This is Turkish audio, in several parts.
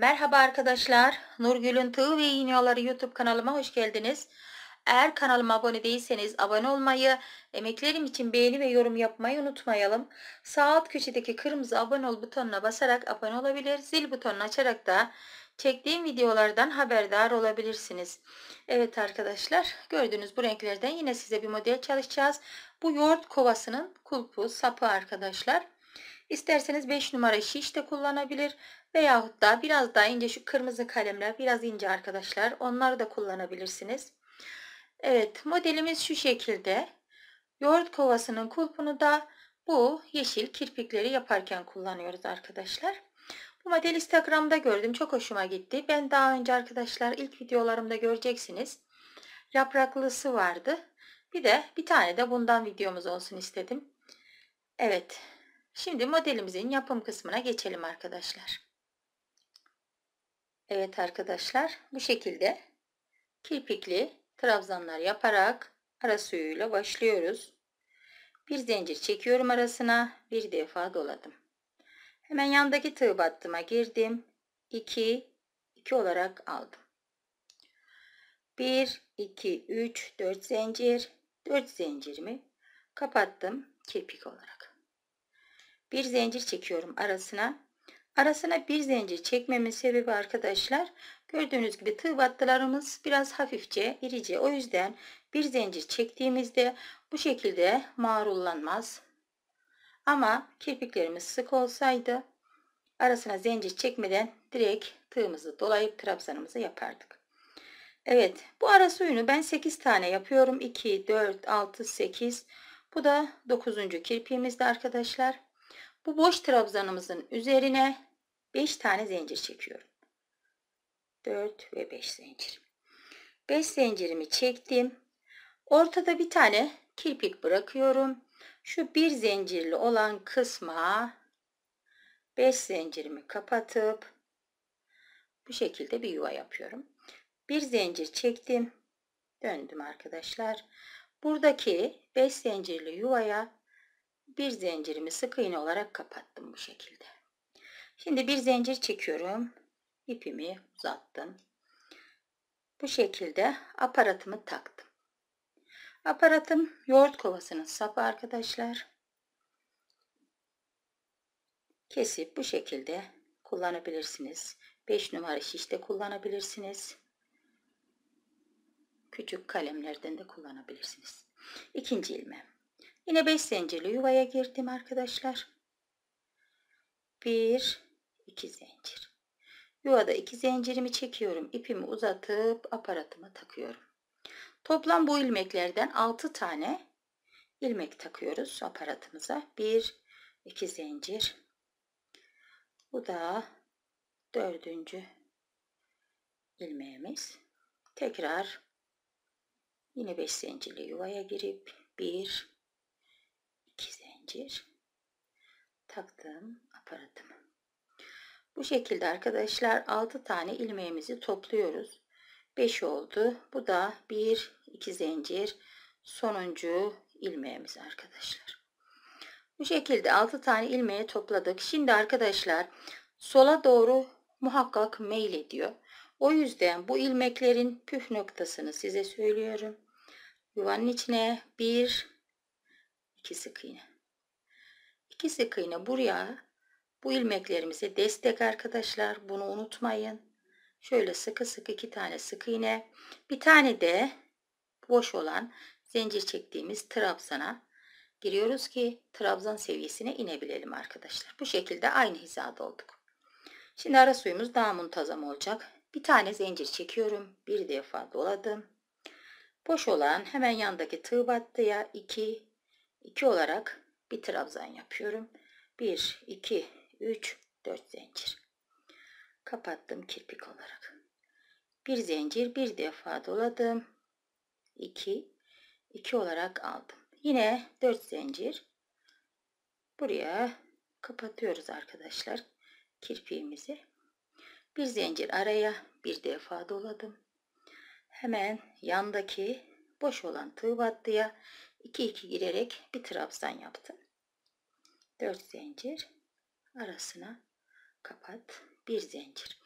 Merhaba arkadaşlar. Nurgül'ün Tığ ve İğneyaları YouTube kanalıma hoş geldiniz. Eğer kanalıma abone değilseniz abone olmayı, emeklerim için beğeni ve yorum yapmayı unutmayalım. Sağ alt köşedeki kırmızı abone ol butonuna basarak abone olabilir, zil butonunu açarak da çektiğim videolardan haberdar olabilirsiniz. Evet arkadaşlar gördüğünüz bu renklerden yine size bir model çalışacağız. Bu yoğurt kovasının kulpu, sapı arkadaşlar. İsterseniz 5 numara şiş de kullanabilir veyahut da biraz daha ince şu kırmızı kalemler biraz ince arkadaşlar onları da kullanabilirsiniz. Evet modelimiz şu şekilde. Yoğurt kovasının kulpunu da bu yeşil kirpikleri yaparken kullanıyoruz arkadaşlar. Bu model Instagram'da gördüm. Çok hoşuma gitti. Ben daha önce arkadaşlar ilk videolarımda göreceksiniz. Yapraklısı vardı. Bir de bir tane de bundan videomuz olsun istedim. Evet. Şimdi modelimizin yapım kısmına geçelim arkadaşlar. Evet arkadaşlar bu şekilde kirpikli trabzanlar yaparak ara suyuyla başlıyoruz. Bir zincir çekiyorum arasına bir defa doladım. Hemen yandaki tığ battıma girdim. 2 2 olarak aldım. 1 2 3 4 zincir 4 zincirimi kapattım kirpik olarak bir zincir çekiyorum arasına. Arasına bir zincir çekmemin sebebi arkadaşlar gördüğünüz gibi tığ battılarımız biraz hafifçe irice. O yüzden bir zincir çektiğimizde bu şekilde mağrullanmaz. Ama kirpiklerimiz sık olsaydı arasına zincir çekmeden direkt tığımızı dolayıp trabzanımızı yapardık. Evet bu ara suyunu ben 8 tane yapıyorum. 2, 4, 6, 8. Bu da 9. kirpiğimizdi arkadaşlar. Bu boş trabzanımızın üzerine 5 tane zincir çekiyorum. 4 ve 5 zincir. 5 zincirimi çektim. Ortada bir tane kirpik bırakıyorum. Şu bir zincirli olan kısma 5 zincirimi kapatıp bu şekilde bir yuva yapıyorum. Bir zincir çektim. Döndüm arkadaşlar. Buradaki 5 zincirli yuvaya bir zincirimi sık iğne olarak kapattım bu şekilde. Şimdi bir zincir çekiyorum. İpimi uzattım. Bu şekilde aparatımı taktım. Aparatım yoğurt kovasının sapı arkadaşlar. Kesip bu şekilde kullanabilirsiniz. 5 numara şişte kullanabilirsiniz. Küçük kalemlerden de kullanabilirsiniz. İkinci ilmeğim. Yine beş zincirli yuvaya girdim arkadaşlar. Bir iki zincir. Yuvada iki zincirimi çekiyorum. ipimi uzatıp aparatıma takıyorum. Toplam bu ilmeklerden altı tane ilmek takıyoruz aparatımıza. Bir iki zincir. Bu da dördüncü ilmeğimiz. Tekrar yine beş zincirli yuvaya girip 1 zincir taktığım aparatımı. Bu şekilde arkadaşlar 6 tane ilmeğimizi topluyoruz. 5 oldu. Bu da 1 2 zincir sonuncu ilmeğimiz arkadaşlar. Bu şekilde 6 tane ilmeği topladık. Şimdi arkadaşlar sola doğru muhakkak mail ediyor. O yüzden bu ilmeklerin püf noktasını size söylüyorum. Yuvanın içine bir iki sık iğne. İki sık iğne buraya bu ilmeklerimize destek arkadaşlar. Bunu unutmayın. Şöyle sıkı sıkı iki tane sık iğne. Bir tane de boş olan zincir çektiğimiz trabzana giriyoruz ki trabzan seviyesine inebilelim arkadaşlar. Bu şekilde aynı hizada olduk. Şimdi ara suyumuz daha muntazam olacak. Bir tane zincir çekiyorum. Bir defa doladım. Boş olan hemen yandaki tığ battıya 2 2 olarak bir trabzan yapıyorum. 1, 2, 3, 4 zincir. Kapattım kirpik olarak. Bir zincir bir defa doladım. 2, 2 olarak aldım. Yine 4 zincir. Buraya kapatıyoruz arkadaşlar kirpiğimizi. Bir zincir araya bir defa doladım. Hemen yandaki boş olan tığ battıya 2 2 girerek bir trabzan yaptım. 4 zincir arasına kapat bir zincir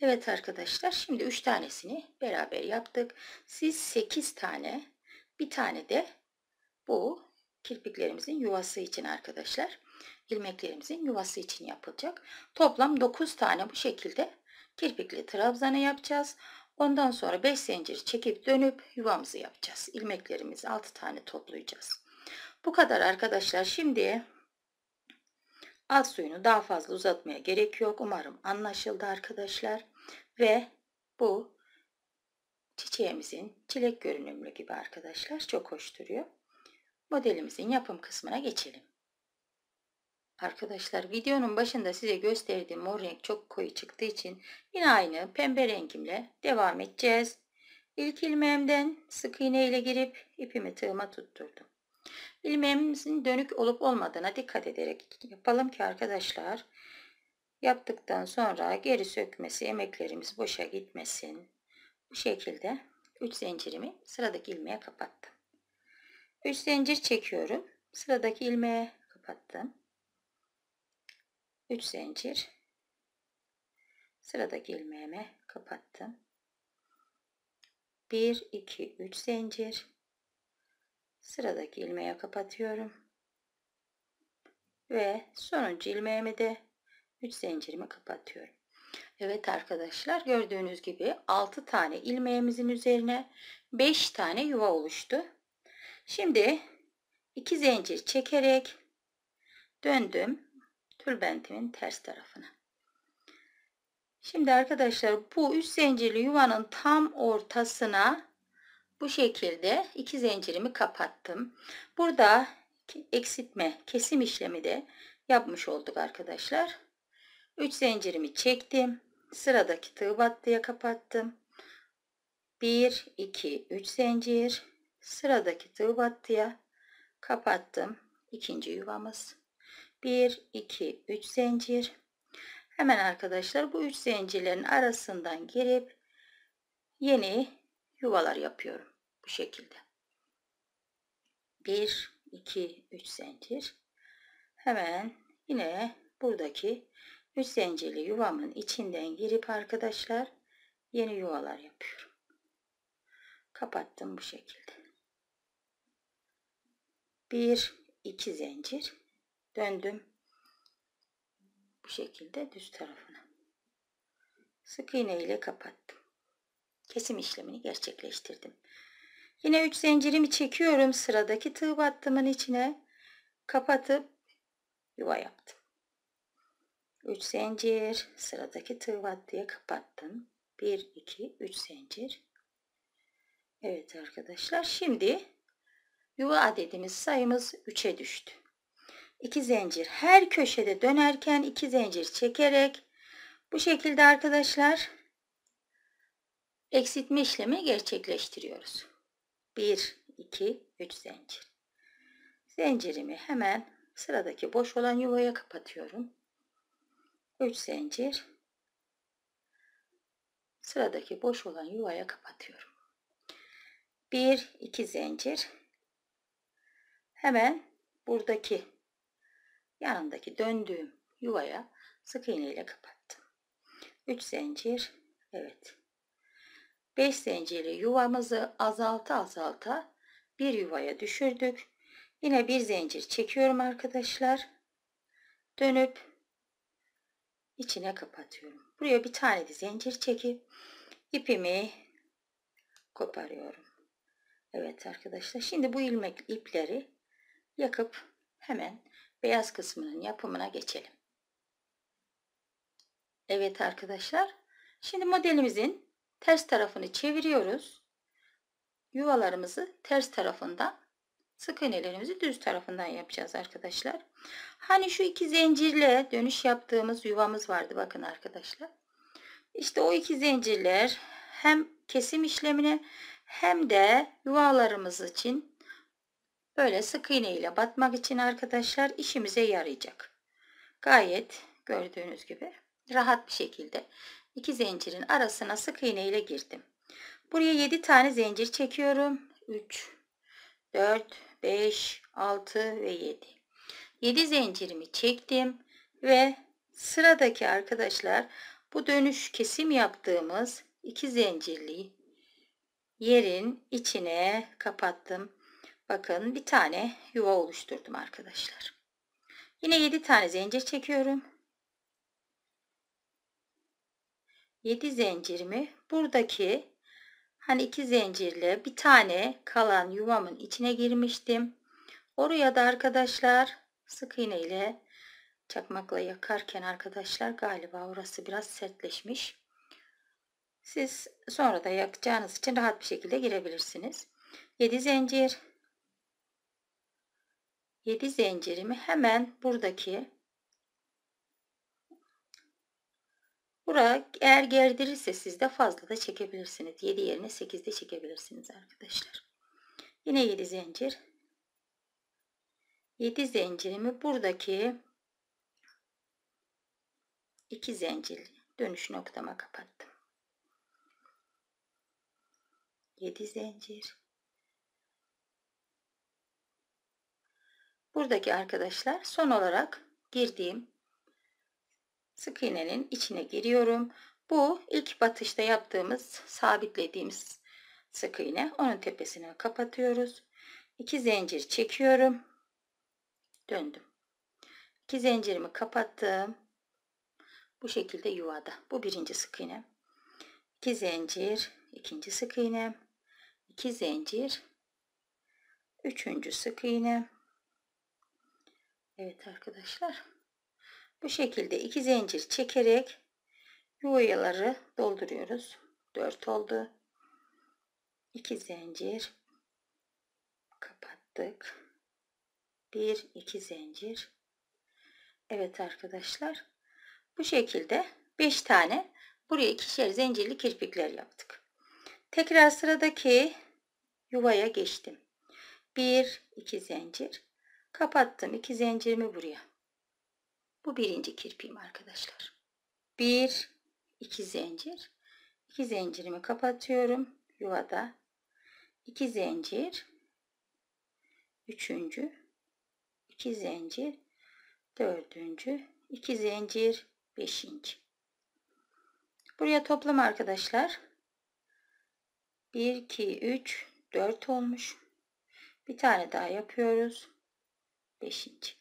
Evet arkadaşlar şimdi 3 tanesini beraber yaptık siz 8 tane bir tane de bu kirpiklerimizin yuvası için arkadaşlar ilmeklerimizin yuvası için yapılacak toplam 9 tane bu şekilde kirpikli trabzanı yapacağız ondan sonra 5 zincir çekip dönüp yuvamızı yapacağız ilmeklerimizi 6 tane toplayacağız bu kadar arkadaşlar şimdi Alt suyunu daha fazla uzatmaya gerek yok. Umarım anlaşıldı arkadaşlar. Ve bu çiçeğimizin çilek görünümlü gibi arkadaşlar. Çok hoş duruyor. Modelimizin yapım kısmına geçelim. Arkadaşlar videonun başında size gösterdiğim mor renk çok koyu çıktığı için yine aynı pembe rengimle devam edeceğiz. İlk ilmeğimden sık iğne ile girip ipimi tığıma tutturdum. Ilmeğimizin dönük olup olmadığına dikkat ederek yapalım ki arkadaşlar yaptıktan sonra geri sökmesi emeklerimiz boşa gitmesin. Bu şekilde 3 zincirimi sıradaki ilmeğe kapattım. 3 zincir çekiyorum. Sıradaki ilmeğe kapattım. 3 zincir. Sıradaki ilmeğime kapattım. 1 2 3 zincir sıradaki ilmeğe kapatıyorum ve sonuncu ilmeğimi de 3 zincirimi kapatıyorum Evet arkadaşlar gördüğünüz gibi 6 tane ilmeğimizin üzerine 5 tane yuva oluştu şimdi 2 zincir çekerek döndüm tülbentimin ters tarafına Şimdi arkadaşlar bu 3 zincirli yuvanın tam ortasına bu şekilde iki zincirimi kapattım. Burada eksiltme kesim işlemi de yapmış olduk arkadaşlar. 3 zincirimi çektim. Sıradaki tığ battıya kapattım. 1 2 3 zincir sıradaki tığ battıya kapattım. ikinci yuvamız. 1 2 3 zincir. Hemen arkadaşlar bu 3 zincirlerin arasından girip yeni yuvalar yapıyorum bu şekilde. 1, 2, 3 zincir. Hemen yine buradaki 3 zincirli yuvamın içinden girip arkadaşlar yeni yuvalar yapıyorum. Kapattım bu şekilde. 1, 2 zincir. Döndüm. Bu şekilde düz tarafına. Sık iğne ile kapattım kesim işlemini gerçekleştirdim. Yine 3 zincirimi çekiyorum sıradaki tığ battımın içine kapatıp yuva yaptım. 3 zincir sıradaki tığ battıya kapattım. 1 2 3 zincir. Evet arkadaşlar şimdi yuva adedimiz sayımız 3'e düştü. 2 zincir her köşede dönerken 2 zincir çekerek bu şekilde arkadaşlar eksiltme işlemi gerçekleştiriyoruz. 1, 2, 3 zincir. Zincirimi hemen sıradaki boş olan yuvaya kapatıyorum. 3 zincir. Sıradaki boş olan yuvaya kapatıyorum. 1, 2 zincir. Hemen buradaki yanındaki döndüğüm yuvaya sık iğne ile kapattım. 3 zincir. Evet. 5 zincirli yuvamızı azalta azalta bir yuvaya düşürdük. Yine bir zincir çekiyorum arkadaşlar. Dönüp içine kapatıyorum. Buraya bir tane de zincir çekip ipimi koparıyorum. Evet arkadaşlar şimdi bu ilmek ipleri yakıp hemen beyaz kısmının yapımına geçelim. Evet arkadaşlar şimdi modelimizin Ters tarafını çeviriyoruz. Yuvalarımızı ters tarafından, sık iğnelerimizi düz tarafından yapacağız arkadaşlar. Hani şu iki zincirle dönüş yaptığımız yuvamız vardı bakın arkadaşlar. İşte o iki zincirler hem kesim işlemine hem de yuvalarımız için böyle sık iğne ile batmak için arkadaşlar işimize yarayacak. Gayet gördüğünüz gibi rahat bir şekilde 2 zincirin arasına sık iğne ile girdim. Buraya 7 tane zincir çekiyorum. 3 4 5 6 ve 7. 7 zincirimi çektim ve sıradaki arkadaşlar bu dönüş kesim yaptığımız iki zincirli yerin içine kapattım. Bakın bir tane yuva oluşturdum arkadaşlar. Yine 7 tane zincir çekiyorum. 7 zincirimi buradaki hani iki zincirle bir tane kalan yuvamın içine girmiştim. Oraya da arkadaşlar sık iğne ile çakmakla yakarken arkadaşlar galiba orası biraz sertleşmiş. Siz sonra da yakacağınız için rahat bir şekilde girebilirsiniz. 7 zincir 7 zincirimi hemen buradaki Buraya eğer gerdirirse siz de fazla da çekebilirsiniz. 7 yerine 8 de çekebilirsiniz arkadaşlar. Yine 7 zincir. 7 zincirimi buradaki 2 zincirli dönüş noktama kapattım. 7 zincir. Buradaki arkadaşlar son olarak girdiğim sık iğnenin içine giriyorum. Bu ilk batışta yaptığımız sabitlediğimiz sık iğne. Onun tepesini kapatıyoruz. 2 zincir çekiyorum. Döndüm. 2 zincirimi kapattım. Bu şekilde yuvada. Bu birinci sık iğne. 2 zincir, ikinci sık iğne, 2 zincir, üçüncü sık iğne. Evet arkadaşlar. Bu şekilde iki zincir çekerek yuvaları dolduruyoruz. 4 oldu. 2 zincir kapattık. 1 2 zincir. Evet arkadaşlar. Bu şekilde 5 tane buraya ikişer zincirli kirpikler yaptık. Tekrar sıradaki yuvaya geçtim. 1 2 zincir kapattım. 2 zincirimi buraya bu birinci kirpiğim arkadaşlar. Bir, iki zincir. İki zincirimi kapatıyorum. Yuvada İki zincir. Üçüncü, iki zincir. Dördüncü, iki zincir. Beşinci. Buraya toplam arkadaşlar bir, iki, üç, dört olmuş. Bir tane daha yapıyoruz. beşinci.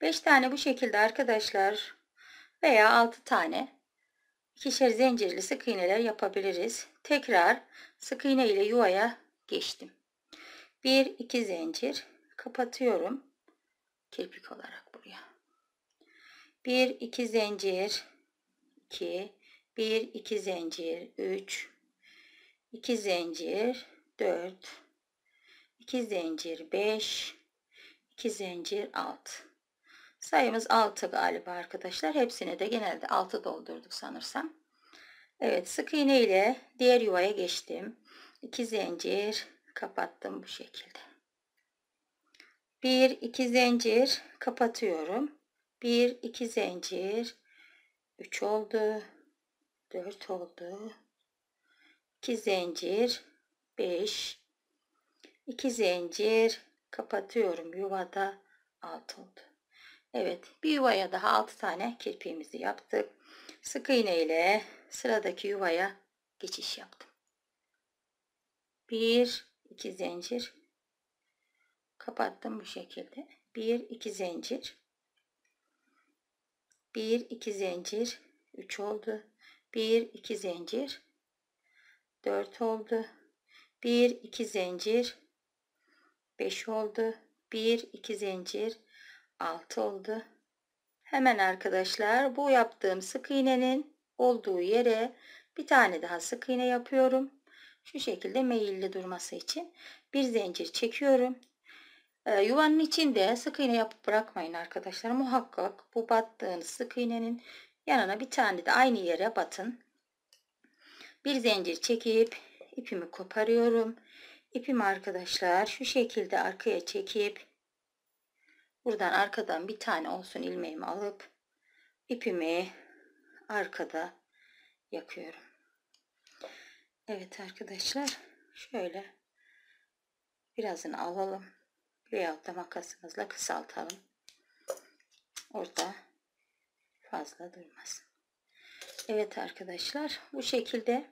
5 tane bu şekilde arkadaşlar veya 6 tane ikişer zincirli sık iğneler yapabiliriz. Tekrar sık iğne ile yuvaya geçtim. 1 2 zincir kapatıyorum. Kirpik olarak buraya. 1 2 zincir 2 1 2 zincir 3 2 zincir 4 2 zincir 5 2 zincir 6 Sayımız 6 galiba arkadaşlar. Hepsine de genelde 6 doldurduk sanırsam. Evet sık iğne ile diğer yuvaya geçtim. 2 zincir kapattım bu şekilde. 1 2 zincir kapatıyorum. 1 2 zincir 3 oldu. 4 oldu. 2 zincir 5 2 zincir kapatıyorum yuvada 6 oldu. Evet bir yuvaya daha 6 tane kirpiğimizi yaptık. Sık iğne ile sıradaki yuvaya geçiş yaptım. 1 2 zincir kapattım bu şekilde. 1 2 zincir 1 2 zincir 3 oldu. 1 2 zincir 4 oldu. 1 2 zincir 5 oldu. 1 2 zincir 6 oldu. Hemen arkadaşlar bu yaptığım sık iğnenin olduğu yere bir tane daha sık iğne yapıyorum. Şu şekilde meyilli durması için bir zincir çekiyorum. Ee, yuvanın içinde sık iğne yapıp bırakmayın arkadaşlar. Muhakkak bu battığınız sık iğnenin yanına bir tane de aynı yere batın. Bir zincir çekip ipimi koparıyorum. İpimi arkadaşlar şu şekilde arkaya çekip Buradan arkadan bir tane olsun ilmeğimi alıp ipimi arkada yakıyorum. Evet arkadaşlar şöyle birazını alalım veyahut da makasımızla kısaltalım. Orada fazla durmasın. Evet arkadaşlar bu şekilde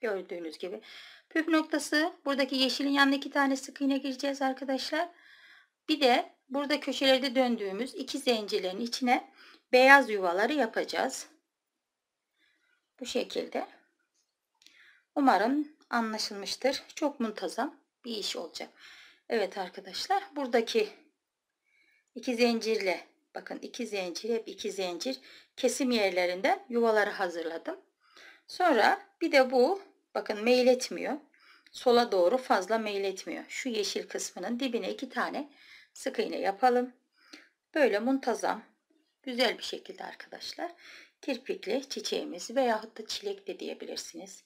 gördüğünüz gibi püf noktası buradaki yeşilin yanındaki tane sık iğne gireceğiz arkadaşlar. Bir de burada köşelerde döndüğümüz iki zincirlerin içine beyaz yuvaları yapacağız. Bu şekilde. Umarım anlaşılmıştır. Çok muntazam bir iş olacak. Evet arkadaşlar buradaki iki zincirle bakın iki zincir hep iki zincir kesim yerlerinden yuvaları hazırladım. Sonra bir de bu bakın meyletmiyor. Sola doğru fazla meyletmiyor. Şu yeşil kısmının dibine iki tane sık iğne yapalım. Böyle muntazam güzel bir şekilde arkadaşlar kirpikli çiçeğimiz veyahut da çilek de diyebilirsiniz.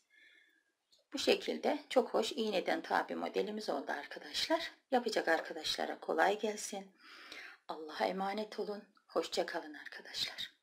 Bu şekilde çok hoş iğneden tabi modelimiz oldu arkadaşlar. Yapacak arkadaşlara kolay gelsin. Allah'a emanet olun. Hoşçakalın arkadaşlar.